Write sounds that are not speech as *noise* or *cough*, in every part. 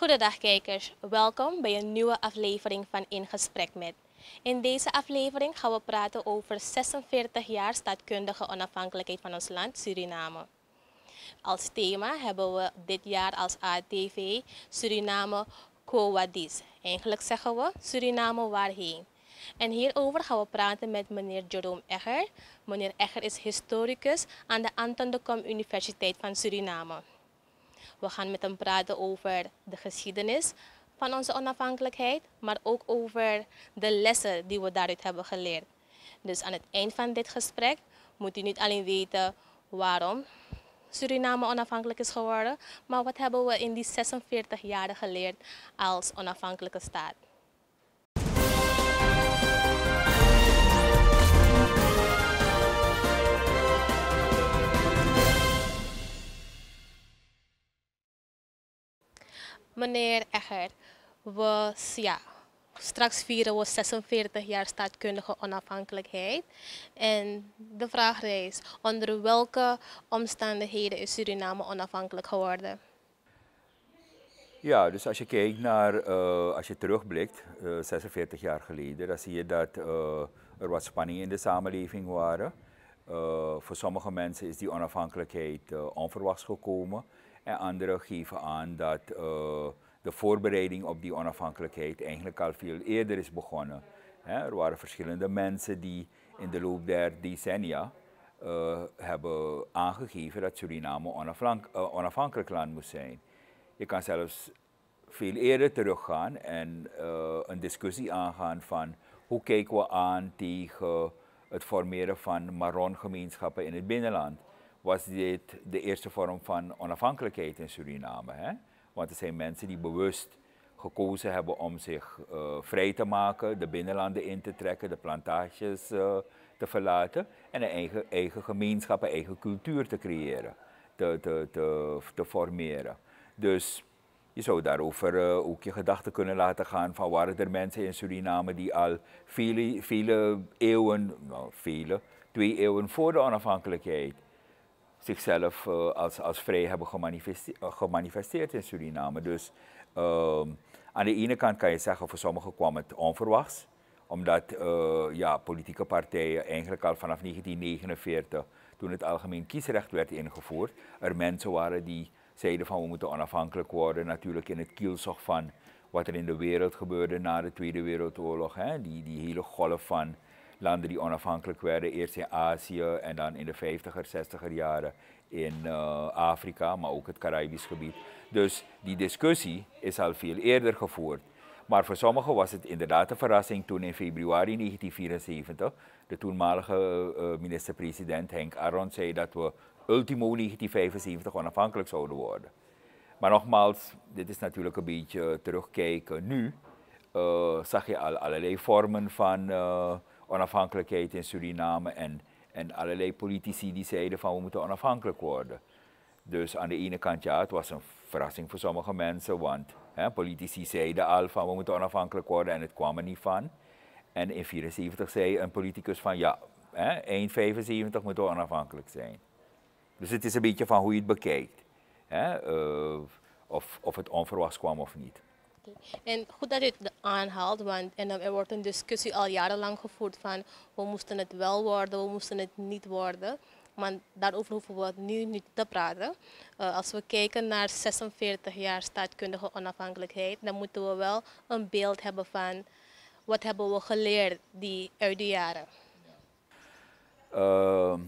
Goedendag kijkers, welkom bij een nieuwe aflevering van In Gesprek met. In deze aflevering gaan we praten over 46 jaar staatkundige onafhankelijkheid van ons land Suriname. Als thema hebben we dit jaar als ATV Suriname Kowadiz. Eigenlijk zeggen we Suriname waarheen. En hierover gaan we praten met meneer Jerome Egger. Meneer Egger is historicus aan de Anton de Kom Universiteit van Suriname. We gaan met hem praten over de geschiedenis van onze onafhankelijkheid, maar ook over de lessen die we daaruit hebben geleerd. Dus aan het eind van dit gesprek moet u niet alleen weten waarom Suriname onafhankelijk is geworden, maar wat hebben we in die 46 jaren geleerd als onafhankelijke staat. Meneer Egger, we, ja, straks vieren we 46 jaar staatkundige onafhankelijkheid. En de vraag is, onder welke omstandigheden is Suriname onafhankelijk geworden? Ja, dus als je kijkt naar, eh, als je terugblikt, 46 eh, jaar geleden, dan zie je dat eh, er wat spanningen in de samenleving waren. voor sommige mensen is die onafhankelijkheid onverwachts gekomen. En anderen geven aan dat eh, de voorbereiding op die onafhankelijkheid eigenlijk al veel eerder is begonnen. er waren verschillende mensen die in de loop der decennia eh, hebben aangegeven dat Suriname eh, onafhankelijk land moest zijn. Je kan zelfs veel eerder teruggaan en een discussie aangaan van hoe kijken we aan tegen het formeren van Maron-gemeenschappen in het binnenland was dit de eerste vorm van onafhankelijkheid in Suriname. Hè? Want er zijn mensen die bewust gekozen hebben om zich eh, vrij te maken, de binnenlanden in te trekken, de plantages eh, te verlaten en een eigen, eigen gemeenschap, een eigen cultuur te creëren, te, formeren. Dus je zou daarover eh, ook je gedachten kunnen laten gaan van waren er mensen in Suriname die al vele, vele eeuwen, nou vele, twee eeuwen voor de onafhankelijkheid zichzelf eh, als, als vrij hebben gemanifesteerd, eh, gemanifesteerd in Suriname. Dus ehm, aan de ene kant kan je zeggen, voor sommigen kwam het onverwachts, omdat eh, ja, politieke partijen eigenlijk al vanaf 1949, toen het algemeen kiesrecht werd ingevoerd, er mensen waren die zeiden van we moeten onafhankelijk worden, natuurlijk in het kielzog van wat er in de wereld gebeurde na de Tweede Wereldoorlog, hè? Die, die hele golf van landen die onafhankelijk werden, eerst in Azië en dan in de 50er, 60er jaren in eh, Afrika, maar ook het Caribisch gebied. Dus die discussie is al veel eerder gevoerd. Maar voor sommigen was het inderdaad een verrassing toen in februari 1974 de toenmalige eh, minister-president Henk Aron zei dat we ultimo 1975 onafhankelijk zouden worden. Maar nogmaals, dit is natuurlijk een beetje terugkijken. Nu eh, zag je al allerlei vormen van onafhankelijkheid in Suriname en, en allerlei politici die zeiden van we moeten onafhankelijk worden. Dus aan de ene kant ja, het was een verrassing voor sommige mensen, want hè, politici zeiden al van we moeten onafhankelijk worden en het kwam er niet van. En in 1974 zei een politicus van ja, hè, 1,75 moeten we onafhankelijk zijn. Dus het is een beetje van hoe je het bekijkt. Hè, eh, of, of het onverwachts kwam of niet. En goed dat u het aanhaalt, want en, eh, er wordt een discussie al jarenlang gevoerd van we moesten het wel worden, we moesten het niet worden. Maar daarover hoeven we nu niet te praten. Eh, als we kijken naar 46 jaar staatkundige onafhankelijkheid, dan moeten we wel een beeld hebben van wat hebben we geleerd die, uit die jaren. Ehm,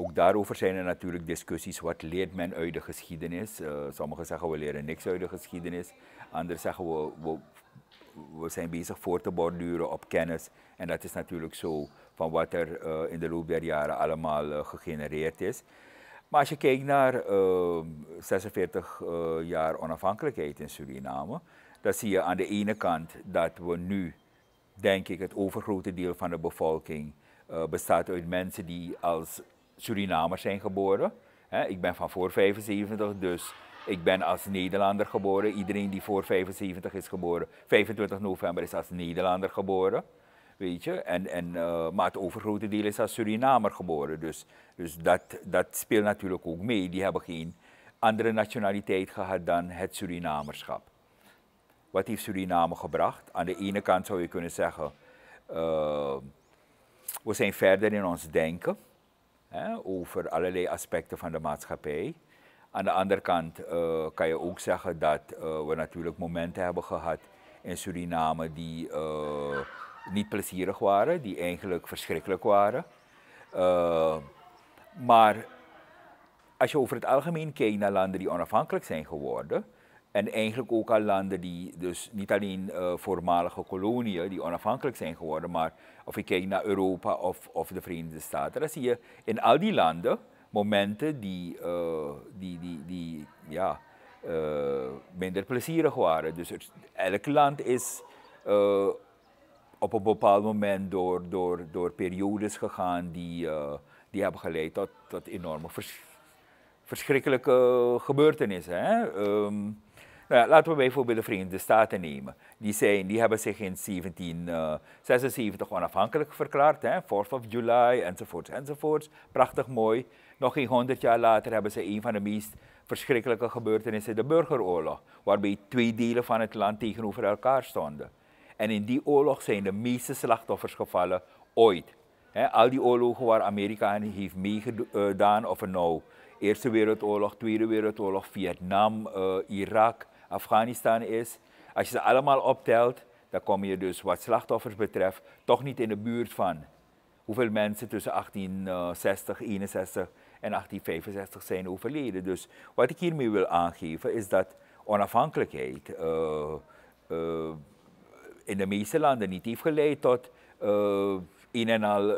ook daarover zijn er natuurlijk discussies. Wat leert men uit de geschiedenis? Eh, sommigen zeggen we leren niks uit de geschiedenis. Anderen zeggen we, we, we, zijn bezig voor te borduren op kennis. En dat is natuurlijk zo van wat er eh, in de loop der jaren allemaal eh, gegenereerd is. Maar als je kijkt naar 46 jaar onafhankelijkheid in Suriname, dan zie je aan de ene kant dat we nu, denk ik, het overgrote deel van de bevolking bestaat uit mensen die als Surinamers zijn geboren. ik ben van voor 75, dus ik ben als Nederlander geboren. Iedereen die voor 75 is geboren, 25 november is als Nederlander geboren. Weet je, en, en, eh, maar het overgrote deel is als Surinamer geboren. Dus, dus dat, dat speelt natuurlijk ook mee. Die hebben geen andere nationaliteit gehad dan het Surinamerschap. Wat heeft Suriname gebracht? Aan de ene kant zou je kunnen zeggen, eh, we zijn verder in ons denken over allerlei aspecten van de maatschappij. Aan de andere kant eh, kan je ook zeggen dat eh, we natuurlijk momenten hebben gehad in Suriname die eh, niet plezierig waren, die eigenlijk verschrikkelijk waren. maar als je over het algemeen kijkt naar landen die onafhankelijk zijn geworden, en eigenlijk ook aan landen die dus niet alleen eh, voormalige koloniën die onafhankelijk zijn geworden, maar of ik kijk naar Europa of, of de Verenigde Staten, dan zie je in al die landen momenten die, eh, die, die, die ja, eh, minder plezierig waren. Dus elk land is op een bepaald moment door, door, door periodes gegaan die, die hebben geleid tot, tot enorme verschrikkelijke gebeurtenissen. Hè? Ehm, ja, eh, laten we bijvoorbeeld de Verenigde Staten nemen. Die, zijn, die hebben zich in 1776 eh, onafhankelijk verklaard, hè, 4th of July enzovoorts enzovoorts. Prachtig mooi. Nog geen honderd jaar later hebben ze een van de meest verschrikkelijke gebeurtenissen, de burgeroorlog, waarbij twee delen van het land tegenover elkaar stonden. En in die oorlog zijn de meeste slachtoffers gevallen ooit. al die oorlogen waar Amerika aan heeft meegedaan, of enow. nou Eerste Wereldoorlog, Tweede Wereldoorlog, Vietnam, eh, Irak, Afghanistan is. Als je ze allemaal optelt, dan kom je dus wat slachtoffers betreft toch niet in de buurt van hoeveel mensen tussen 1860, 61 eh, en 1865 zijn overleden. Dus wat ik hiermee wil aangeven is dat onafhankelijkheid eh, eh, in de meeste landen niet heeft geleid tot uh, een en al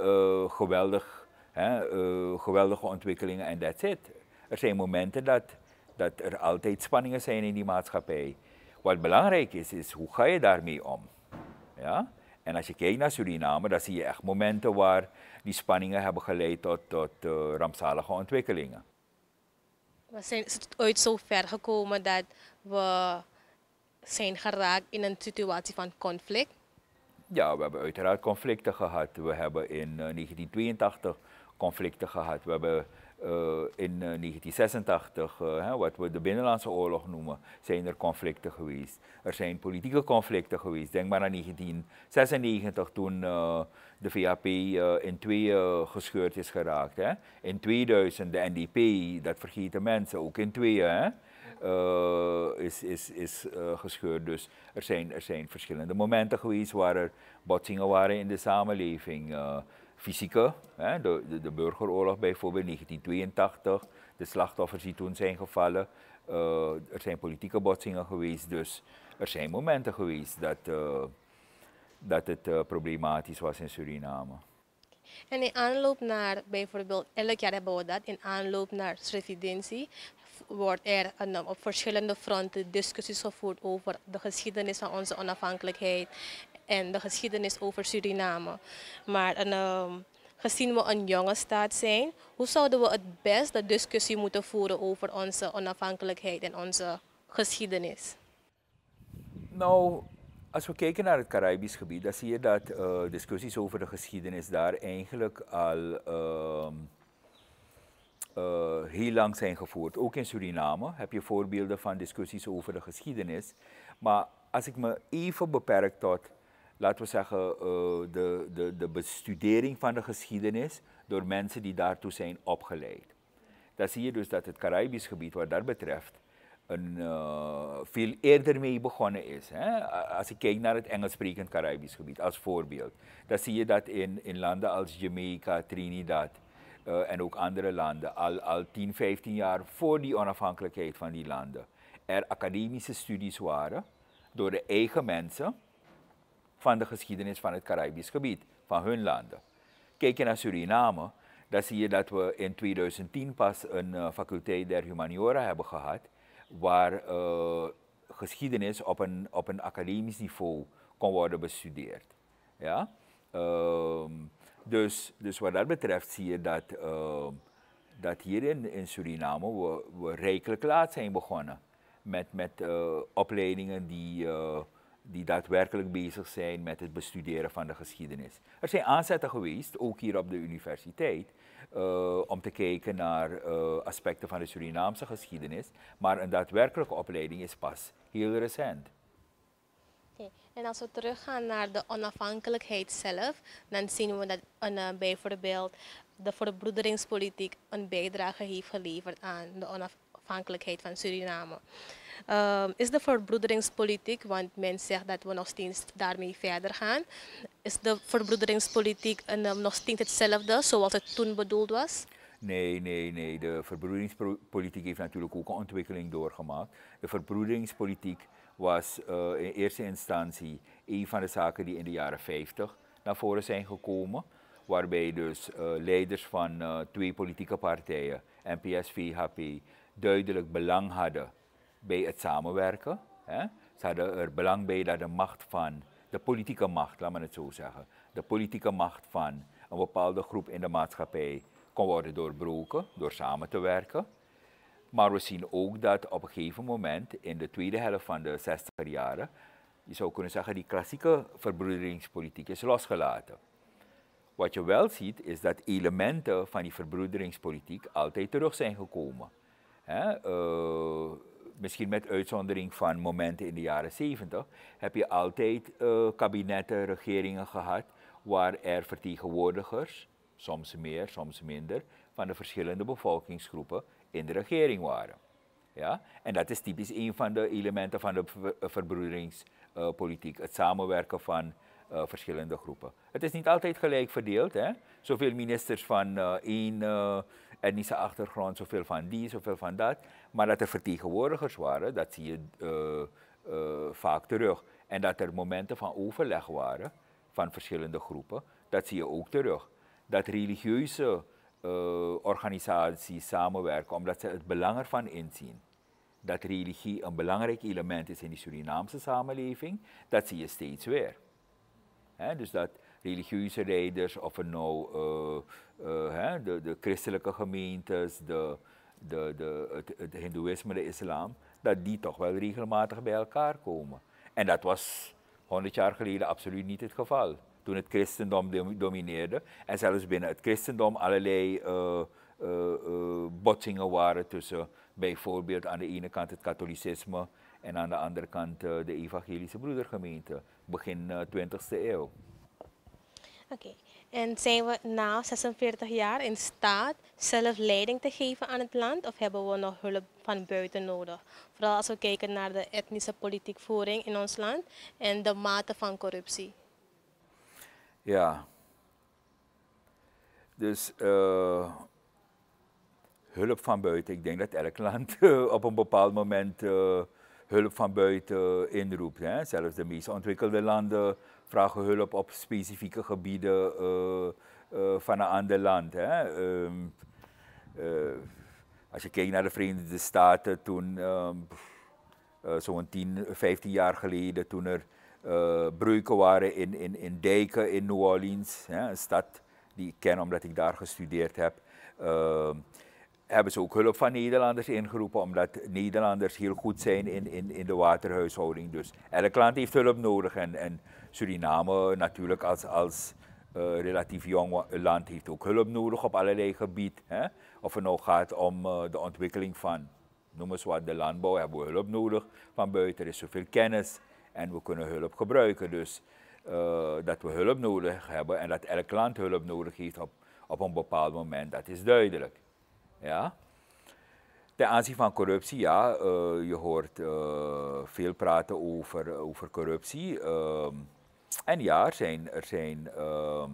geweldig, geweldige ontwikkelingen en that's it. Er zijn momenten dat dat er altijd spanningen zijn in die maatschappij. Wat belangrijk is, is hoe ga je daarmee om? Ja? En als je kijkt naar Suriname, dan zie je echt momenten waar die spanningen hebben geleid tot, tot eh, rampzalige ontwikkelingen. We zijn ooit zo ver gekomen dat we zijn geraakt in een situatie van conflict? Ja, we hebben uiteraard conflicten gehad. We hebben in 1982 eh, conflicten gehad. We hebben eh, in 1986, eh, eh, wat we de Binnenlandse Oorlog noemen, zijn er conflicten geweest. Er zijn politieke conflicten geweest. Denk maar aan 1996 toen de VAP in twee gescheurd is geraakt. Hè? In 2000 de NDP, dat vergeten mensen, ook in tweeën. Hè? is, is, is gescheurd. Dus er zijn, er zijn verschillende momenten geweest waar er botsingen waren in de samenleving fysieke, hè, de, de, de, burgeroorlog bijvoorbeeld 1982, de slachtoffers die toen zijn gevallen. Eh, er zijn politieke botsingen geweest, dus er zijn momenten geweest dat, eh, dat het eh, problematisch was in Suriname. En in aanloop naar bijvoorbeeld, elk jaar hebben we dat, in aanloop naar residentie wordt er op verschillende fronten discussies gevoerd over de geschiedenis van onze onafhankelijkheid en de geschiedenis over Suriname. Maar ehm, gezien we een jonge staat zijn, hoe zouden we het best de discussie moeten voeren over onze onafhankelijkheid en onze geschiedenis? Nou, als we kijken naar het Caribisch gebied, dan zie je dat eh, discussies over de geschiedenis daar eigenlijk al ehm, eh, heel lang zijn gevoerd. Ook in Suriname heb je voorbeelden van discussies over de geschiedenis. Maar als ik me even beperk tot laten we zeggen, eh, de, de, de bestudering van de geschiedenis door mensen die daartoe zijn opgeleid. Dan zie je dus dat het Caribisch gebied wat dat betreft een, eh, veel eerder mee begonnen is. Hè? Als ik kijk naar het Engels Caribisch gebied als voorbeeld, dan zie je dat in, in landen als Jamaica, Trinidad eh, en ook andere landen al, al 10, 15 jaar voor die onafhankelijkheid van die landen er academische studies waren door de eigen mensen van de geschiedenis van het Caribisch gebied, van hun landen. Kijk je naar Suriname, dan zie je dat we in 2010 pas een eh, faculteit der humaniora hebben gehad, waar eh, geschiedenis op een, op een academisch niveau kon worden bestudeerd. Ja? Ehm, dus, dus wat dat betreft zie je dat, ehm, dat hier in, in Suriname we, we rijkelijk laat zijn begonnen met, met eh, opleidingen die die daadwerkelijk bezig zijn met het bestuderen van de geschiedenis. Er zijn aanzetten geweest, ook hier op de universiteit, eh, om te kijken naar eh, aspecten van de Surinaamse geschiedenis, maar een daadwerkelijke opleiding is pas heel recent. En als we teruggaan naar de onafhankelijkheid zelf, dan zien we dat een, eh, bijvoorbeeld de verbroederingspolitiek een bijdrage heeft geleverd aan de onafhankelijkheid van Suriname. Um, is de verbroederingspolitiek, want men zegt dat we nog steeds daarmee verder gaan, is de verbroederingspolitiek um, nog steeds hetzelfde zoals het toen bedoeld was? Nee, nee, nee. De verbroederingspolitiek heeft natuurlijk ook een ontwikkeling doorgemaakt. De verbroederingspolitiek was eh, in eerste instantie een van de zaken die in de jaren 50 naar voren zijn gekomen. Waarbij dus eh, leiders van eh, twee politieke partijen, NPSV, HP, duidelijk belang hadden bij het samenwerken. Hè. Ze hadden er belang bij dat de macht van, de politieke macht, laat me het zo zeggen, de politieke macht van een bepaalde groep in de maatschappij kon worden doorbroken door samen te werken. Maar we zien ook dat op een gegeven moment, in de tweede helft van de 60 jaren, je zou kunnen zeggen, die klassieke verbroederingspolitiek is losgelaten. Wat je wel ziet, is dat elementen van die verbroederingspolitiek altijd terug zijn gekomen. Eh, misschien met uitzondering van momenten in de jaren 70, heb je altijd eh, kabinetten, regeringen gehad waar er vertegenwoordigers, soms meer, soms minder, van de verschillende bevolkingsgroepen in de regering waren. Ja? En dat is typisch een van de elementen van de eh, verbroederingspolitiek, het samenwerken van eh, verschillende groepen. Het is niet altijd gelijk verdeeld. Hè? Zoveel ministers van uh, één en niet zijn achtergrond, zoveel van die, zoveel van dat. Maar dat er vertegenwoordigers waren, dat zie je eh, eh, vaak terug. En dat er momenten van overleg waren van verschillende groepen, dat zie je ook terug. Dat religieuze eh, organisaties samenwerken omdat ze het belang ervan inzien. Dat religie een belangrijk element is in die Surinaamse samenleving, dat zie je steeds weer. He, dus dat, religieuze leiders, of het nou eh, eh, hè, de, de christelijke gemeentes, de, de, de, het, het hindoeïsme, de islam, dat die toch wel regelmatig bij elkaar komen. En dat was 100 jaar geleden absoluut niet het geval. Toen het christendom domineerde en zelfs binnen het christendom allerlei eh, botsingen waren tussen bijvoorbeeld aan de ene kant het katholicisme en aan de andere kant de evangelische broedergemeente, begin 20e eeuw. Oké, en zijn we na 46 jaar in staat zelf leiding te geven aan het land of hebben we nog hulp van buiten nodig? Vooral als we kijken naar de etnische politiekvoering in ons land en de mate van corruptie. Ja, dus eh, hulp van buiten, ik denk dat elk land eh, op een bepaald moment eh, hulp van buiten inroept. Hè? Zelfs de meest ontwikkelde landen vragen hulp op specifieke gebieden eh, eh, van een ander land. Hè. Ehm, eh, als je kijkt naar de Verenigde Staten, toen ehm, zo'n 10, 15 jaar geleden, toen er uh, breuken waren in, in, in dijken in New Orleans, hè, een stad die ik ken omdat ik daar gestudeerd heb. Ehm, hebben ze ook hulp van Nederlanders ingeroepen, omdat Nederlanders heel goed zijn in, in, in de waterhuishouding. Dus elk land heeft hulp nodig en, en Suriname natuurlijk als, als eh, relatief jong land heeft ook hulp nodig op allerlei gebieden. Of het nou gaat om eh, de ontwikkeling van, noem eens wat, de landbouw, hebben we hulp nodig van buiten. Er is zoveel kennis en we kunnen hulp gebruiken. Dus eh, dat we hulp nodig hebben en dat elk land hulp nodig heeft op, op een bepaald moment, dat is duidelijk. Ja? Ten aanzien van corruptie, ja, je hoort veel praten over, over corruptie. Ehm, en ja, er zijn, er zijn ehm,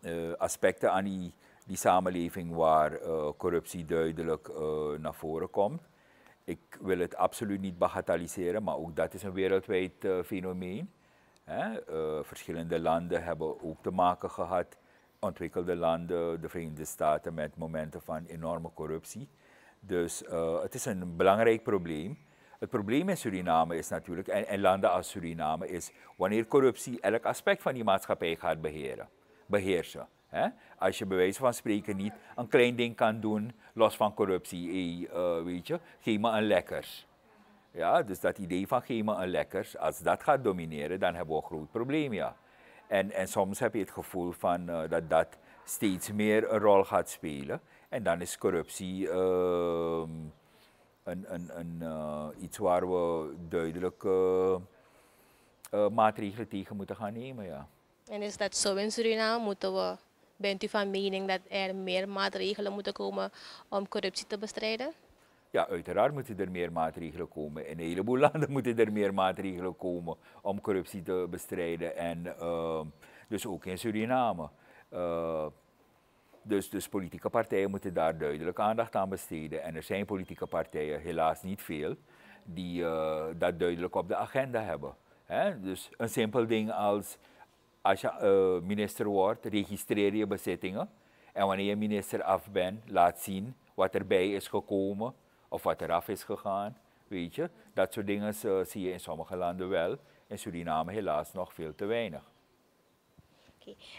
eh, aspecten aan die, die samenleving waar eh, corruptie duidelijk eh, naar voren komt. Ik wil het absoluut niet bagatelliseren, maar ook dat is een wereldwijd fenomeen. verschillende landen hebben ook te maken gehad, ontwikkelde landen, de Verenigde Staten, met momenten van enorme corruptie. Dus het is een belangrijk probleem. Het probleem in Suriname is natuurlijk, en, landen als Suriname, is wanneer corruptie elk aspect van die maatschappij gaat beheren, beheersen. Hè? Als je bij wijze van spreken niet een klein ding kan doen, los van corruptie, eh, eh, weet je, geef me een lekkers. Ja, dus dat idee van geef me een lekkers, als dat gaat domineren, dan hebben we een groot probleem, ja. En, en soms heb je het gevoel van, eh, dat dat steeds meer een rol gaat spelen. En dan is corruptie... Ehm, een, eh, iets waar we duidelijk eh, maatregelen tegen moeten gaan nemen. Ja. En is dat zo in Suriname? Moeten we, bent u van mening dat er meer maatregelen moeten komen om corruptie te bestrijden? Ja, uiteraard moeten er meer maatregelen komen. In een heleboel *laughs* landen moeten er meer maatregelen komen om corruptie te bestrijden. En eh, dus ook in Suriname. Dus, dus politieke partijen moeten daar duidelijk aandacht aan besteden. En er zijn politieke partijen, helaas niet veel, die uh, dat duidelijk op de agenda hebben. Dus een simpel ding als als je eh, minister wordt, registreer je bezittingen. En wanneer je minister af bent, laat zien wat erbij is gekomen of wat eraf is gegaan. Weet je, dat soort dingen eh, zie je in sommige landen wel. In Suriname helaas nog veel te weinig.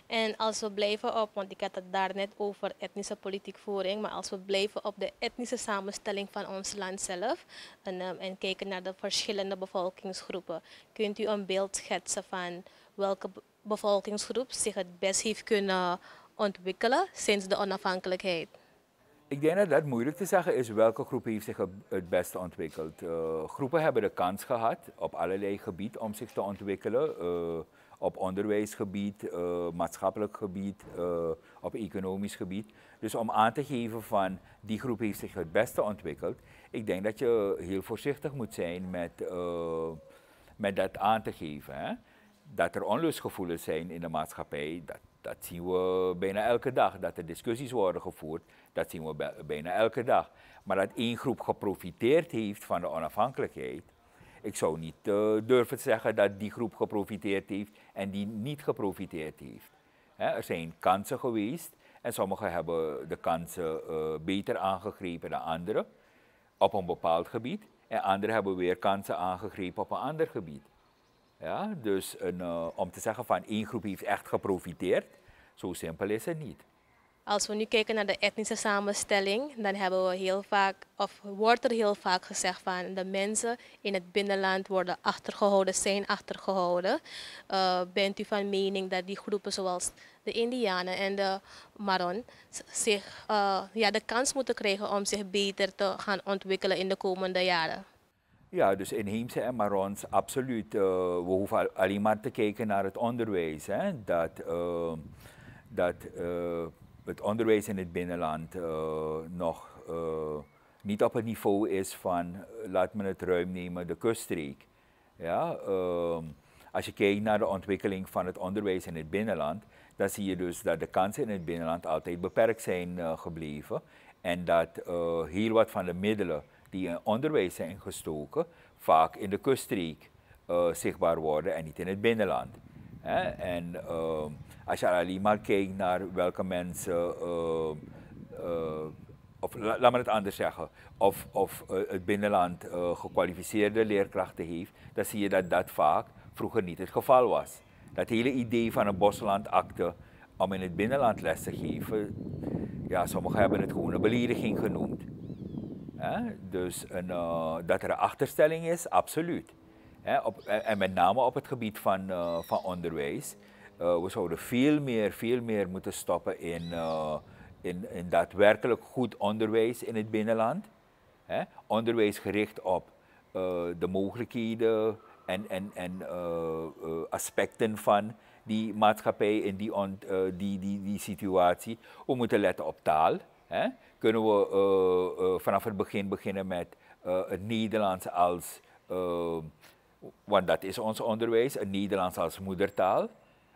En als we blijven op, want ik had het daar net over etnische politiek voering, maar als we blijven op de etnische samenstelling van ons land zelf en, ehm, en kijken naar de verschillende bevolkingsgroepen, kunt u een beeld schetsen van welke bevolkingsgroep zich het best heeft kunnen ontwikkelen sinds de onafhankelijkheid? Ik denk dat dat moeilijk te zeggen is welke groep heeft zich het beste ontwikkeld. Uh, groepen hebben de kans gehad op allerlei gebied om zich te ontwikkelen. Eh, op onderwijsgebied, eh, maatschappelijk gebied, eh, op economisch gebied. Dus om aan te geven van die groep heeft zich het beste ontwikkeld, ik denk dat je heel voorzichtig moet zijn met, eh, met dat aan te geven. Hè? Dat er onlustgevoelens zijn in de maatschappij, dat, dat zien we bijna elke dag. Dat er discussies worden gevoerd, dat zien we bijna elke dag. Maar dat één groep geprofiteerd heeft van de onafhankelijkheid, ik zou niet eh, durven zeggen dat die groep geprofiteerd heeft en die niet geprofiteerd heeft. er zijn kansen geweest en sommigen hebben de kansen eh, beter aangegrepen dan anderen op een bepaald gebied. En anderen hebben weer kansen aangegrepen op een ander gebied. Ja, dus een, eh, om te zeggen van één groep heeft echt geprofiteerd, zo simpel is het niet. Als we nu kijken naar de etnische samenstelling, dan hebben we heel vaak, of wordt er heel vaak gezegd van de mensen in het binnenland worden achtergehouden, zijn achtergehouden. Eh, bent u van mening dat die groepen zoals de Indianen en de Maron zich, eh, ja, de kans moeten krijgen om zich beter te gaan ontwikkelen in de komende jaren? Ja, dus inheemse en Marons, absoluut. Eh, we hoeven alleen maar te kijken naar het onderwijs. Hè, dat dat het onderwijs in het binnenland eh, nog eh, niet op het niveau is van, eh, laat me het ruim nemen, de kuststreek. Ja, ehm, als je kijkt naar de ontwikkeling van het onderwijs in het binnenland, dan zie je dus dat de kansen in het binnenland altijd beperkt zijn gebleven. En dat uh, heel wat van de middelen die in onderwijs zijn gestoken, vaak in de kuststreek zichtbaar worden en niet in het binnenland. Hè? En ehm, als je alleen maar kijkt naar welke mensen, eh, eh, of laat, me het anders zeggen, of, of eh, het binnenland gekwalificeerde leerkrachten heeft, dan zie je dat dat vaak vroeger niet het geval was. Dat hele idee van een boslandakte om in het binnenland les te geven, ja, sommigen hebben het gewoon een belediging genoemd. Dus een, dat er een achterstelling is, absoluut. Op, en met name op het gebied van, van onderwijs. Eh, we zouden veel meer, veel meer moeten stoppen in, eh, in, in daadwerkelijk goed onderwijs in het binnenland. Hè? Onderwijs gericht op eh, de mogelijkheden en, en, en aspecten van die maatschappij in die, die, die, situatie. We moeten letten op taal. Hè? Kunnen we vanaf het begin beginnen met het Nederlands als, want dat is ons onderwijs, het Nederlands als moedertaal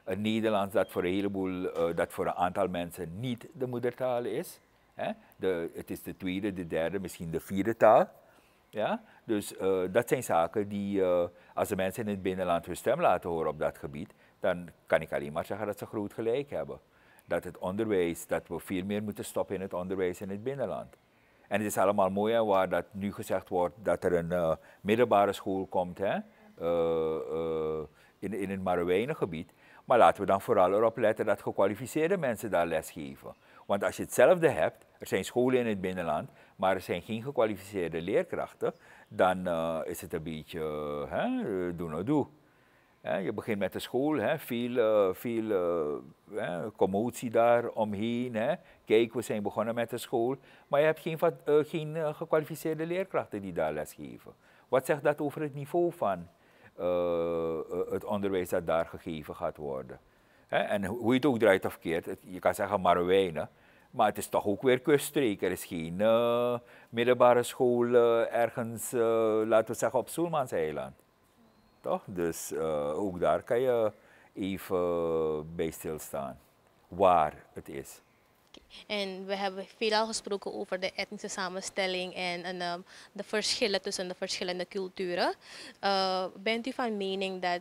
een Nederlands dat voor een heleboel, eh, dat voor een aantal mensen niet de moedertaal is. Hè? De, het is de tweede, de derde, misschien de vierde taal. Ja? Dus eh, dat zijn zaken die, eh, als de mensen in het binnenland hun stem laten horen op dat gebied, dan kan ik alleen maar zeggen dat ze groot gelijk hebben. Dat het onderwijs, dat we veel meer moeten stoppen in het onderwijs in het binnenland. En het is allemaal mooi en waar dat nu gezegd wordt dat er een middelbare school komt hè? in, in het Marowijnengebied. Maar laten we dan vooral erop letten dat gekwalificeerde mensen daar les geven. Want als je hetzelfde hebt, er zijn scholen in het binnenland, maar er zijn geen gekwalificeerde leerkrachten, dan eh, is het een beetje eh, hè, doe nou doe. je begint met de school, hè, veel, eh, veel commotie daar omheen. Hè. Kijk, we zijn begonnen met de school, maar je hebt geen, geen gekwalificeerde leerkrachten die daar les geven. Wat zegt dat over het niveau van eh, eh, het onderwijs dat daar gegeven gaat worden. en hoe je het ook draait of keert, je kan zeggen Marowijnen, maar het is toch ook weer kuststreek. Er is geen eh, middelbare school ergens, laten we zeggen, op Soelmanseiland. Toch? Dus ook daar kan je even bij stilstaan waar het is. En we hebben veelal gesproken over de etnische samenstelling en, ehm, de verschillen tussen de verschillende culturen. Uh, bent u van mening dat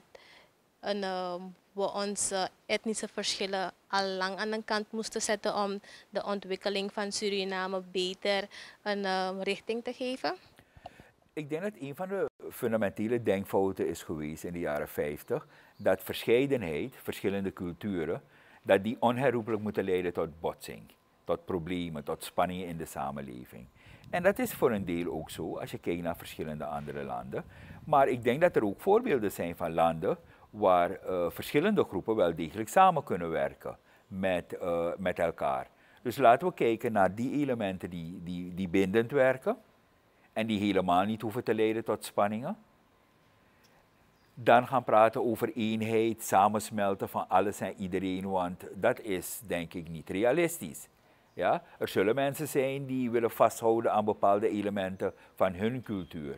ehm, we onze etnische verschillen al lang aan de kant moesten zetten om de ontwikkeling van Suriname beter een ehm, richting te geven? Ik denk dat een van de fundamentele denkfouten is geweest in de jaren 50 dat verscheidenheid, verschillende culturen, dat die onherroepelijk moeten leiden tot botsing tot problemen, tot spanningen in de samenleving. En dat is voor een deel ook zo, als je kijkt naar verschillende andere landen. Maar ik denk dat er ook voorbeelden zijn van landen waar eh, verschillende groepen wel degelijk samen kunnen werken met, eh, met elkaar. Dus laten we kijken naar die elementen die, die, die bindend werken en die helemaal niet hoeven te leiden tot spanningen. Dan gaan praten over eenheid, samensmelten van alles en iedereen, want dat is denk ik niet realistisch. Ja? Er zullen mensen zijn die willen vasthouden aan bepaalde elementen van hun cultuur.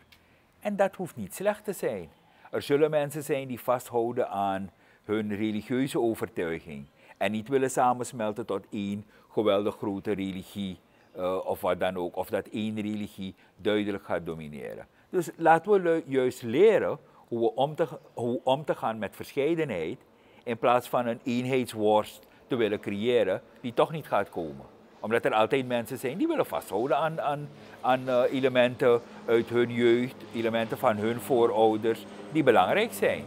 En dat hoeft niet slecht te zijn. Er zullen mensen zijn die vasthouden aan hun religieuze overtuiging en niet willen samensmelten tot één geweldig grote religie eh, of wat dan ook, of dat één religie duidelijk gaat domineren. Dus laten we juist leren hoe, we om, te, hoe om te gaan met verscheidenheid in plaats van een eenheidsworst te willen creëren die toch niet gaat komen omdat er altijd mensen zijn die willen vasthouden aan, aan, aan eh, elementen uit hun jeugd, elementen van hun voorouders, die belangrijk zijn.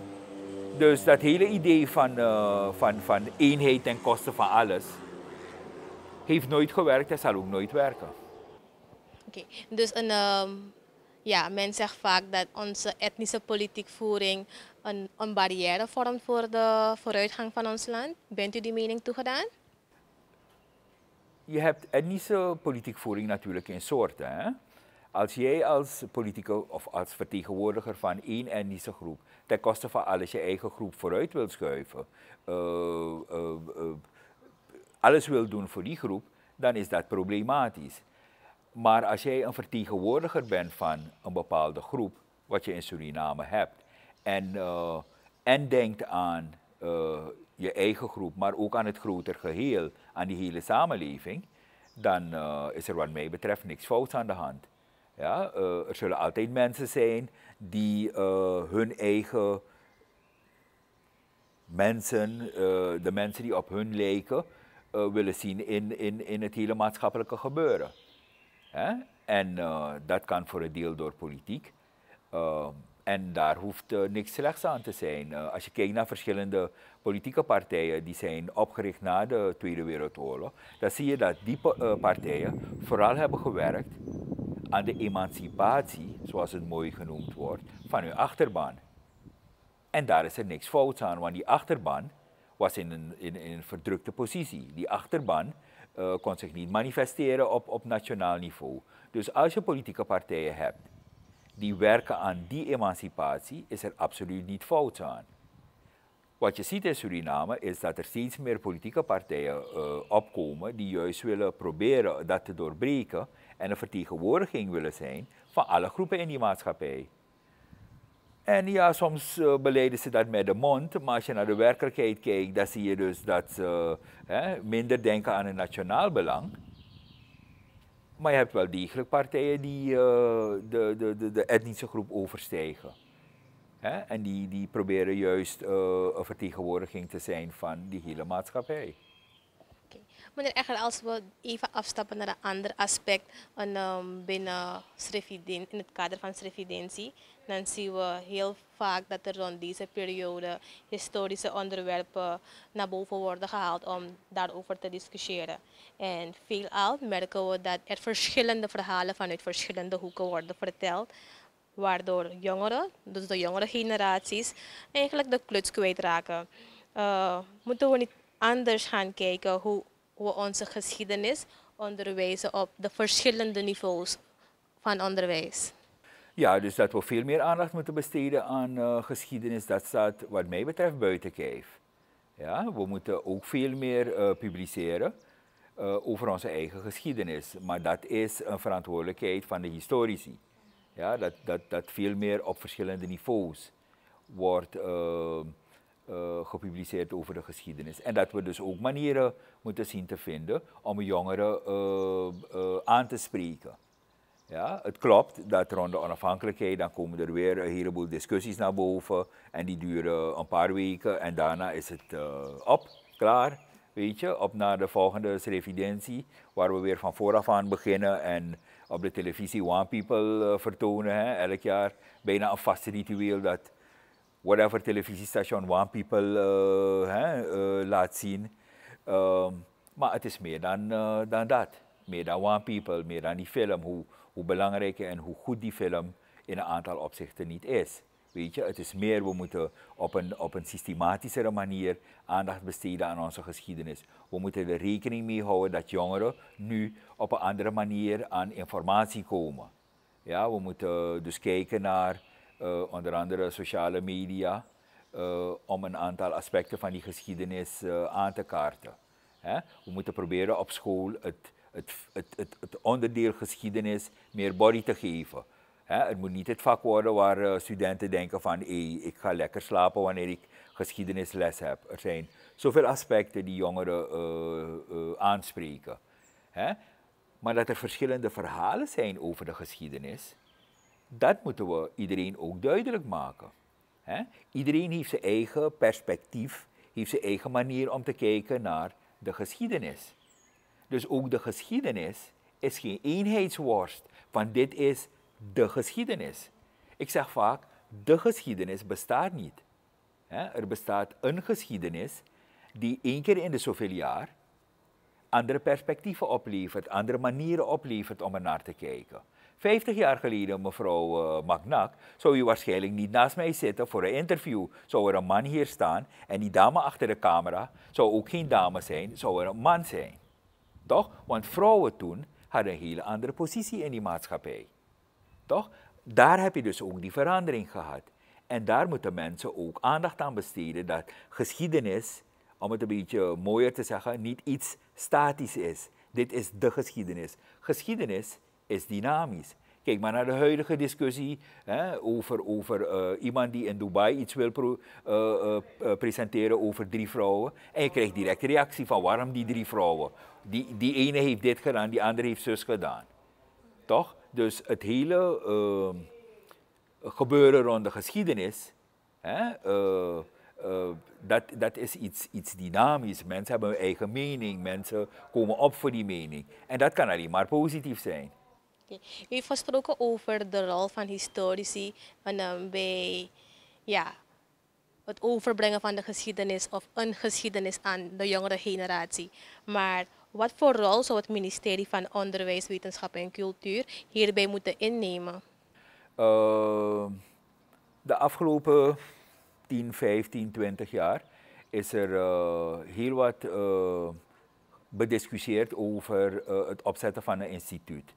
Dus dat hele idee van, eh, van, van eenheid ten koste van alles heeft nooit gewerkt en zal ook nooit werken. Oké, dus een, ehm, ja, men zegt vaak dat onze etnische politiekvoering een, een barrière vormt voor de vooruitgang van ons land. Bent u die mening toegedaan? je hebt etnische politiekvoering natuurlijk in soorten. Hè? Als jij als politicus of als vertegenwoordiger van één etnische groep ten koste van alles je eigen groep vooruit wil schuiven, eh, eh, eh, alles wil doen voor die groep, dan is dat problematisch. Maar als jij een vertegenwoordiger bent van een bepaalde groep, wat je in Suriname hebt, en, en denkt aan je eigen groep, maar ook aan het groter geheel, aan die hele samenleving, dan eh, is er wat mij betreft niks fout aan de hand. Ja, eh, er zullen altijd mensen zijn die eh, hun eigen mensen, de mensen die op hun lijken, willen zien in, in, in het hele maatschappelijke gebeuren. Hè? En dat kan voor een deel door politiek. Ehm, en daar hoeft niks slechts aan te zijn. als je kijkt naar verschillende politieke partijen die zijn opgericht na de Tweede Wereldoorlog, dan zie je dat die eh, partijen vooral hebben gewerkt aan de emancipatie, zoals het mooi genoemd wordt, van hun achterban. En daar is er niks fout aan, want die achterban was in een, in, in een verdrukte positie. Die achterban eh, kon zich niet manifesteren op, op nationaal niveau. Dus als je politieke partijen hebt die werken aan die emancipatie, is er absoluut niet fout aan. Wat je ziet in Suriname is dat er steeds meer politieke partijen eh, opkomen die juist willen proberen dat te doorbreken en een vertegenwoordiging willen zijn van alle groepen in die maatschappij. En ja, soms uh, beleiden ze dat met de mond, maar als je naar de werkelijkheid kijkt, dan zie je dus dat ze hè, minder denken aan een nationaal belang. Maar je hebt wel degelijk partijen die eh, de, de, de, de etnische groep overstijgen. En die, die proberen juist eh, een vertegenwoordiging te zijn van die hele maatschappij. Okay. Meneer Egger, als we even afstappen naar een ander aspect en, um, ehm, binnen in het kader van Srividentie, dan zien we heel vaak dat er rond deze periode historische onderwerpen naar boven worden gehaald om daarover te discussiëren. En veelal merken we dat er verschillende verhalen vanuit verschillende hoeken worden verteld waardoor jongeren, dus de jongere generaties, eigenlijk de kluts kwijtraken. Uh, moeten we niet anders gaan kijken hoe we onze geschiedenis onderwijzen op de verschillende niveaus van onderwijs? Ja, dus dat we veel meer aandacht moeten besteden aan eh, geschiedenis, dat staat wat mij betreft buiten kijf. Ja, we moeten ook veel meer eh, publiceren over onze eigen geschiedenis, maar dat is een verantwoordelijkheid van de historici. Ja, dat, dat, dat veel meer op verschillende niveaus wordt eh, eh, gepubliceerd over de geschiedenis. En dat we dus ook manieren moeten zien te vinden om jongeren eh, aan te spreken. Ja, het klopt dat rond de onafhankelijkheid, dan komen er weer een heleboel discussies naar boven. En die duren een paar weken en daarna is het op, klaar, weet je. Op naar de volgende residentie, waar we weer van vooraf aan beginnen en op de televisie One People eh, vertonen. Hè. Elk jaar bijna een vaste ritueel dat whatever televisiestation One People eh, hè, eh, laat zien. Ehm, maar het is meer dan, dan dat. Meer dan One People, meer dan die film. Hoe, hoe belangrijk en hoe goed die film in een aantal opzichten niet is. Weet je, het is meer, we moeten op een, op een systematischere manier aandacht besteden aan onze geschiedenis. We moeten er rekening mee houden dat jongeren nu op een andere manier aan informatie komen. Ja, we moeten dus kijken naar eh, onder andere sociale media eh, om een aantal aspecten van die geschiedenis eh, aan te kaarten. Hè? We moeten proberen op school het, het, het, het onderdeel geschiedenis meer body te geven het moet niet het vak worden waar eh, studenten denken van hey, ik ga lekker slapen wanneer ik geschiedenisles heb. Er zijn zoveel aspecten die jongeren eh, eh, aanspreken. Maar dat er verschillende verhalen zijn over de geschiedenis, dat moeten we iedereen ook duidelijk maken. Iedereen heeft zijn eigen perspectief, heeft zijn eigen manier om te kijken naar de geschiedenis. Dus ook de geschiedenis is geen eenheidsworst, van dit is de geschiedenis. Ik zeg vaak, de geschiedenis bestaat niet. Er bestaat een geschiedenis die één keer in de zoveel jaar andere perspectieven oplevert, andere manieren oplevert om er naar te kijken. Vijftig jaar geleden, mevrouw eh, Magnak, zou u waarschijnlijk niet naast mij zitten voor een interview. Zou er een man hier staan en die dame achter de camera zou ook geen dame zijn, zou er een man zijn. Toch? Want vrouwen toen hadden een hele andere positie in die maatschappij. Toch? Daar heb je dus ook die verandering gehad. En daar moeten mensen ook aandacht aan besteden dat geschiedenis, om het een beetje mooier te zeggen, niet iets statisch is. Dit is de geschiedenis. Geschiedenis is dynamisch. Kijk maar naar de huidige discussie hè, over, over eh, iemand die in Dubai iets wil eh, eh, presenteren over drie vrouwen. En je krijgt direct reactie van waarom die drie vrouwen? Die, die ene heeft dit gedaan, die andere heeft zus gedaan. Toch? Dus het hele ehm, gebeuren rond de geschiedenis, hè, eh, eh, dat, dat is iets, iets dynamisch. Mensen hebben hun eigen mening, mensen komen op voor die mening. En dat kan alleen maar positief zijn. We U heeft gesproken over de rol van historici en, ehm, bij ja, het overbrengen van de geschiedenis of een geschiedenis aan de jongere generatie. Maar wat voor rol zou het ministerie van Onderwijs, Wetenschap en Cultuur hierbij moeten innemen? Eh, de afgelopen 10, 15, 20 jaar is er eh, heel wat bediscussieerd eh, over het opzetten van een instituut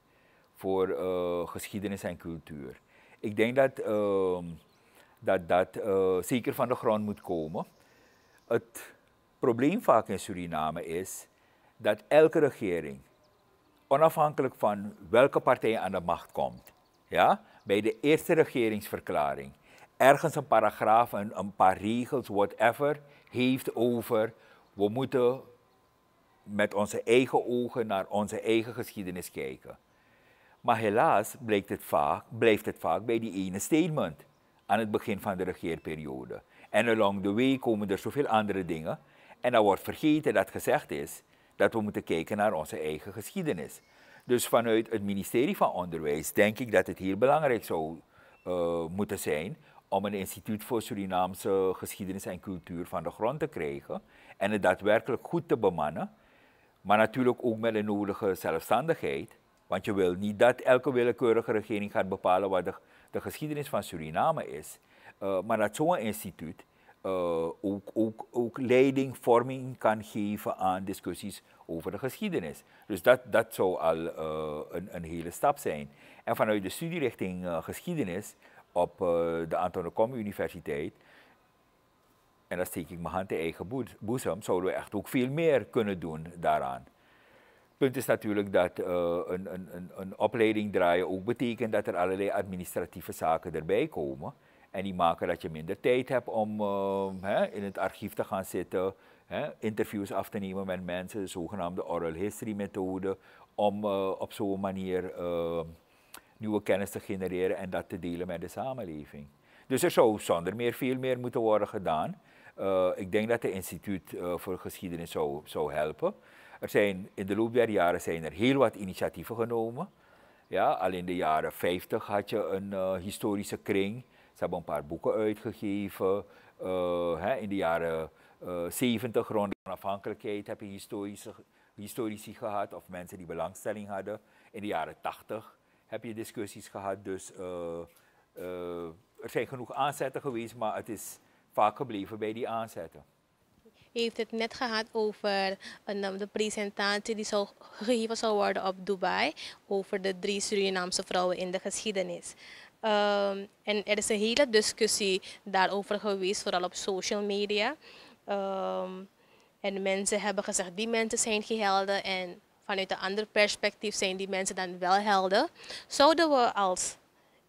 voor geschiedenis en cultuur. Ik denk dat ehm, dat, dat zeker van de grond moet komen. Het probleem vaak in Suriname is dat elke regering, onafhankelijk van welke partij aan de macht komt, ja, bij de eerste regeringsverklaring ergens een paragraaf, een, een paar regels, whatever, heeft over we moeten met onze eigen ogen naar onze eigen geschiedenis kijken. Maar helaas het vaak, blijft het vaak bij die ene statement aan het begin van de regeerperiode. En along the way komen er zoveel andere dingen. En dan wordt vergeten dat gezegd is dat we moeten kijken naar onze eigen geschiedenis. Dus vanuit het ministerie van Onderwijs denk ik dat het heel belangrijk zou eh, moeten zijn om een instituut voor Surinaamse geschiedenis en cultuur van de grond te krijgen en het daadwerkelijk goed te bemannen, maar natuurlijk ook met de nodige zelfstandigheid, want je wil niet dat elke willekeurige regering gaat bepalen wat de, de geschiedenis van Suriname is, eh, maar dat zo'n instituut eh, ook, ook, ook kan geven aan discussies over de geschiedenis. Dus dat, dat zou al eh, een, een, hele stap zijn. En vanuit de studierichting uh, geschiedenis op de Anton de Kom Universiteit, en dat steek ik mijn hand in eigen boezem, zouden we echt ook veel meer kunnen doen daaraan. Het punt is natuurlijk dat een, een, een opleiding draaien ook betekent dat er allerlei administratieve zaken erbij komen. En die maken dat je minder tijd hebt om ehm, hè, in het archief te gaan zitten, hè, interviews af te nemen met mensen, de zogenaamde oral history methode, om eh, op zo'n manier ehm, nieuwe kennis te genereren en dat te delen met de samenleving. Dus er zou zonder meer veel meer moeten worden gedaan. Eh, ik denk dat het instituut eh, voor geschiedenis zou, zou helpen. Er zijn, in de loop der jaren zijn er heel wat initiatieven genomen. Ja, al in de jaren 50 had je een historische kring ze hebben een paar boeken uitgegeven. Eh, hè, in de jaren uh, eh, 70, rond de onafhankelijkheid, heb je historische, historici gehad of mensen die belangstelling hadden. In de jaren 80 heb je discussies gehad. Dus eh, er zijn genoeg aanzetten geweest, maar het is vaak gebleven bij die aanzetten heeft het net gehad over eh, nou, de presentatie die zou gegeven zou worden op Dubai over de drie Surinaamse vrouwen in de geschiedenis. Ehm, en er is een hele discussie daarover geweest, vooral op social media. Ehm, en mensen hebben gezegd, die mensen zijn geen helden en vanuit een ander perspectief zijn die mensen dan wel helden. Zouden we als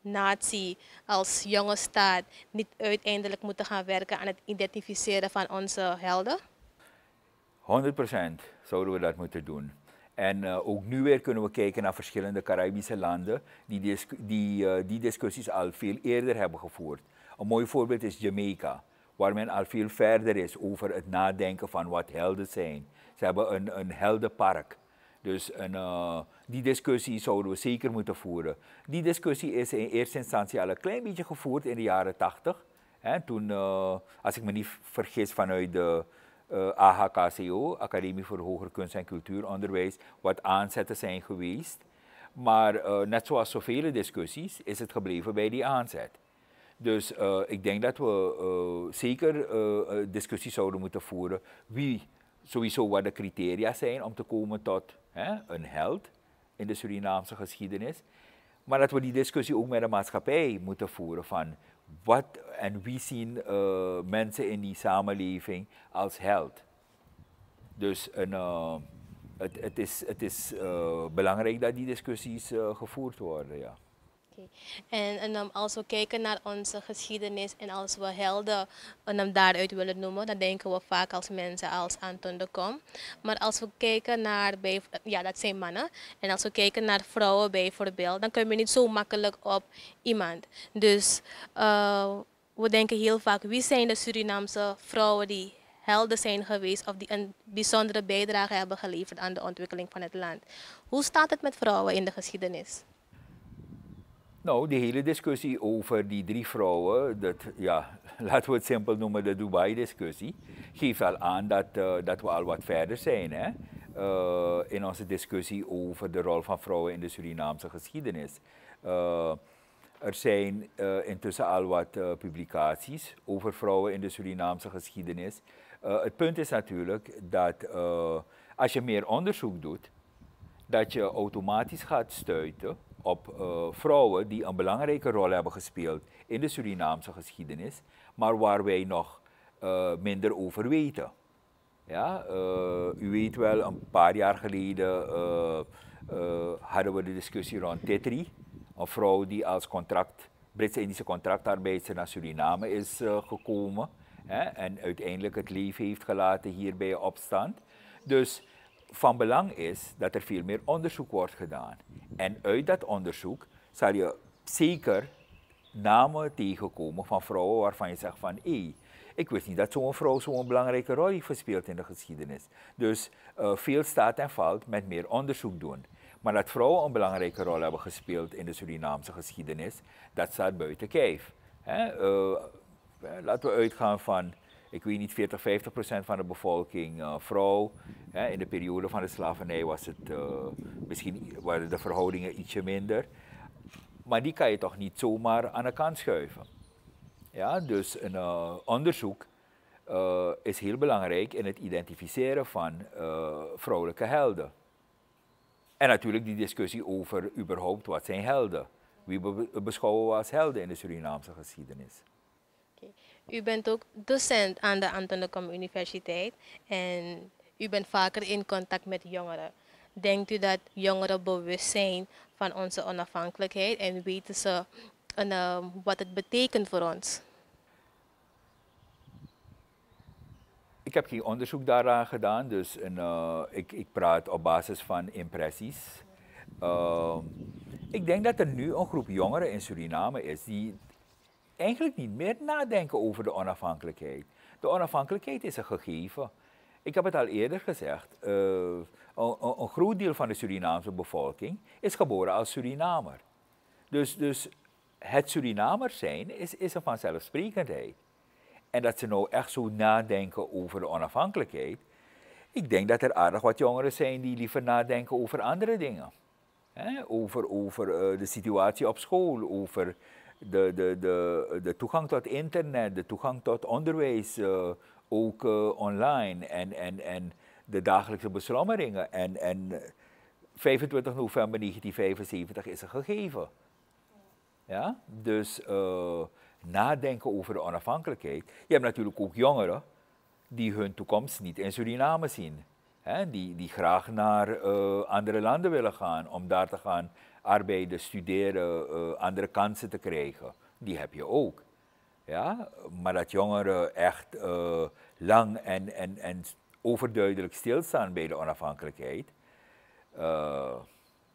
natie, als jonge staat niet uiteindelijk moeten gaan werken aan het identificeren van onze helden? 100% zouden we dat moeten doen. En eh, ook nu weer kunnen we kijken naar verschillende Caribische landen die, die, eh, die discussies al veel eerder hebben gevoerd. Een mooi voorbeeld is Jamaica, waar men al veel verder is over het nadenken van wat helden zijn. Ze hebben een, een heldenpark. Dus een, eh, die discussie zouden we zeker moeten voeren. Die discussie is in eerste instantie al een klein beetje gevoerd in de jaren 80. toen, eh, als ik me niet vergis, vanuit de eh, AHKCO, Academie voor Hoger Kunst en Cultuuronderwijs, wat aanzetten zijn geweest. Maar eh, net zoals zoveel discussies is het gebleven bij die aanzet. Dus ik denk dat we zeker discussies zouden moeten voeren wie sowieso wat de criteria zijn om te komen tot hè, een held in de Surinaamse geschiedenis. Maar dat we die discussie ook met de maatschappij moeten voeren van wat en wie zien eh, mensen in die samenleving als held. Dus een, eh, het, het, is, het is eh, belangrijk dat die discussies gevoerd worden. Ja. En, en als we kijken naar onze geschiedenis en als we helden en daaruit willen noemen, dan denken we vaak als mensen als Anton de Kom. Maar als we kijken naar, ja dat zijn mannen, en als we kijken naar vrouwen bijvoorbeeld, dan kun je niet zo makkelijk op iemand. Dus eh, we denken heel vaak, wie zijn de Surinaamse vrouwen die helden zijn geweest of die een bijzondere bijdrage hebben geleverd aan de ontwikkeling van het land? Hoe staat het met vrouwen in de geschiedenis? Nou, die hele discussie over die drie vrouwen, dat, ja, *laughs* laten we het simpel noemen de Dubai-discussie, geeft al aan dat, eh, dat we al wat verder zijn hè? Eh, in onze discussie over de rol van vrouwen in de Surinaamse geschiedenis. Eh, er zijn intussen al wat publicaties over vrouwen in de Surinaamse geschiedenis. het punt is natuurlijk dat als je meer onderzoek doet, dat je automatisch gaat stuiten op eh, vrouwen die een belangrijke rol hebben gespeeld in de Surinaamse geschiedenis, maar waar wij nog eh, minder over weten. Ja, eh, u weet wel, een paar jaar geleden hadden we de discussie rond Tetri, een vrouw die als contract, Britse-Indische contractarbeidster naar Suriname is gekomen hè, en uiteindelijk het leven heeft gelaten hier bij opstand. Dus van belang is dat er veel meer onderzoek wordt gedaan. En uit dat onderzoek zal je zeker namen tegenkomen van vrouwen waarvan je zegt van hé, ik wist niet dat zo'n vrouw zo'n belangrijke rol heeft gespeeld in de geschiedenis. Dus eh, veel staat en valt met meer onderzoek doen. Maar dat vrouwen een belangrijke rol hebben gespeeld in de Surinaamse geschiedenis, dat staat buiten kijf. Hè? Eh, eh, laten we uitgaan van ik weet niet, 40, 50 procent van de bevolking eh, vrouw. Hè. In de periode van de slavernij was het, eh, misschien waren de verhoudingen ietsje minder. Maar die kan je toch niet zomaar aan de kant schuiven. Ja, dus een eh, onderzoek is heel belangrijk in het identificeren van vrouwelijke helden. En natuurlijk die discussie over überhaupt wat zijn helden. Wie beschouwen we als helden in de Surinaamse geschiedenis? U bent ook docent aan de Anton de Kom Universiteit en u bent vaker in contact met jongeren. Denkt u dat jongeren bewust zijn van onze onafhankelijkheid en weten ze ehm, wat het betekent voor ons? Ik heb geen onderzoek daaraan gedaan, dus eh, ik, ik, praat op basis van impressies. Ehm, ik denk dat er nu een groep jongeren in Suriname is die eigenlijk niet meer nadenken over de onafhankelijkheid. De onafhankelijkheid is een gegeven. Ik heb het al eerder gezegd, eh, een, groot deel van de Surinaamse bevolking is geboren als Surinamer. Dus, dus het Surinamer zijn is, is een vanzelfsprekendheid. En dat ze nou echt zo nadenken over de onafhankelijkheid, ik denk dat er aardig wat jongeren zijn die liever nadenken over andere dingen. over, over eh, de situatie op school, over de, de, de, de toegang tot internet, de toegang tot onderwijs, eh, ook eh, online en, en, en de dagelijkse beslommeringen. En, en 25 eh, november 1975 is er gegeven. Ja? Dus nadenken over de onafhankelijkheid. Je hebt natuurlijk ook jongeren die hun toekomst niet in Suriname zien. Hè? Die, die graag naar andere landen willen gaan om daar te gaan arbeiden, studeren, eh, andere kansen te krijgen. Die heb je ook. Ja? Maar dat jongeren echt eh, lang en, en, en overduidelijk stilstaan bij de onafhankelijkheid, eh,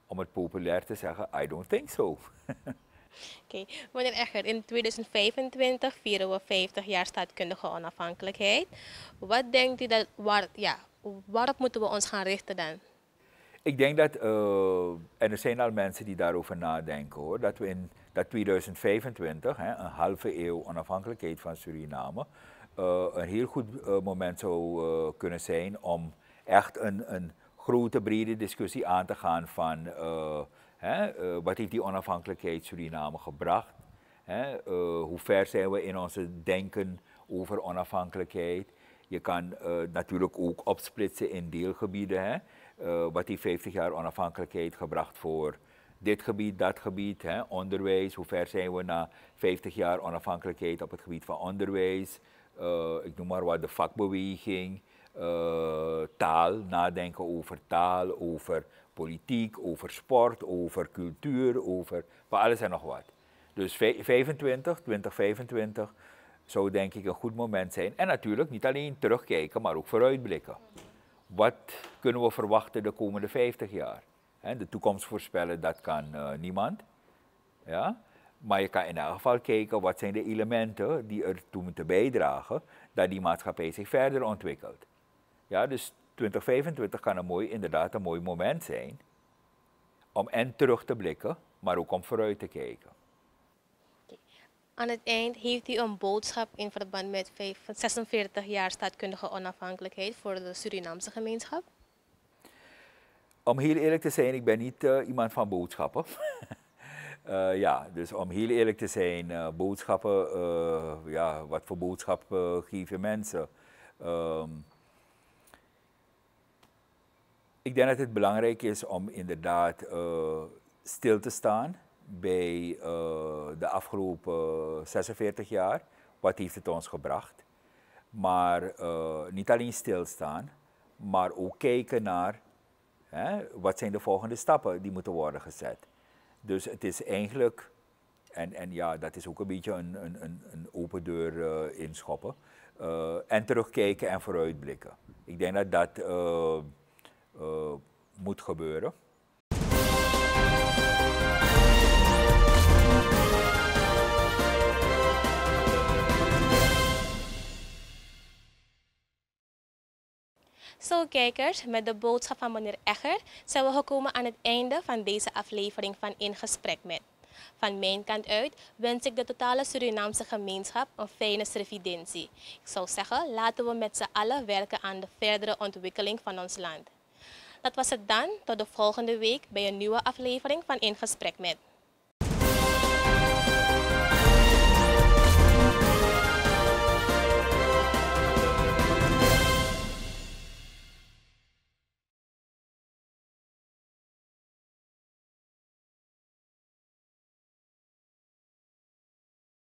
om het populair te zeggen, I don't think so. *laughs* Oké, okay. meneer Egger, in 2025 vieren we 50 jaar staatkundige onafhankelijkheid. Wat denkt u dat, waar, ja, waarop moeten we ons gaan richten dan? Ik denk dat, eh, en er zijn al mensen die daarover nadenken hoor, dat we in dat 2025, hè, een halve eeuw onafhankelijkheid van Suriname, eh, een heel goed eh, moment zou kunnen zijn om echt een, een grote, brede discussie aan te gaan van hè, wat heeft die onafhankelijkheid Suriname gebracht? Hè? hoe ver zijn we in onze denken over onafhankelijkheid? Je kan natuurlijk ook opsplitsen in deelgebieden. Hè? Eh, wat die 50 jaar onafhankelijkheid gebracht voor dit gebied, dat gebied, hè, onderwijs, hoe ver zijn we na 50 jaar onafhankelijkheid op het gebied van onderwijs, eh, ik noem maar wat, de vakbeweging, eh, taal, nadenken over taal, over politiek, over sport, over cultuur, over alles en nog wat. Dus 25, 2025 zou denk ik een goed moment zijn. En natuurlijk niet alleen terugkijken, maar ook vooruitblikken wat kunnen we verwachten de komende 50 jaar? de toekomst voorspellen, dat kan eh, niemand. Ja? Maar je kan in elk geval kijken wat zijn de elementen die ertoe moeten bijdragen dat die maatschappij zich verder ontwikkelt. Ja, dus 2025 kan een mooi, inderdaad een mooi moment zijn om en terug te blikken, maar ook om vooruit te kijken. Aan het eind heeft u een boodschap in verband met 46 jaar staatkundige onafhankelijkheid voor de Surinaamse gemeenschap? Om heel eerlijk te zijn, ik ben niet eh, iemand van boodschappen. *laughs* Eh, ja, dus om heel eerlijk te zijn, eh, boodschappen, ja, wat voor boodschap geven mensen? Ehm, ik denk dat het belangrijk is om inderdaad stil te staan bij eh, de afgelopen 46 eh, jaar. Wat heeft het ons gebracht? Maar eh, niet alleen stilstaan, maar ook kijken naar hè, wat zijn de volgende stappen die moeten worden gezet. Dus het is eigenlijk, en, en ja, dat is ook een beetje een, een, een open deur inschoppen. en terugkijken en vooruitblikken. Ik denk dat dat moet gebeuren. Zo kijkers, met de boodschap van meneer Egger zijn we gekomen aan het einde van deze aflevering van In Gesprek Met. Van mijn kant uit wens ik de totale Surinaamse gemeenschap een fijne servidentie. Ik zou zeggen, laten we met z'n allen werken aan de verdere ontwikkeling van ons land. Dat was het dan, tot de volgende week bij een nieuwe aflevering van In Gesprek Met.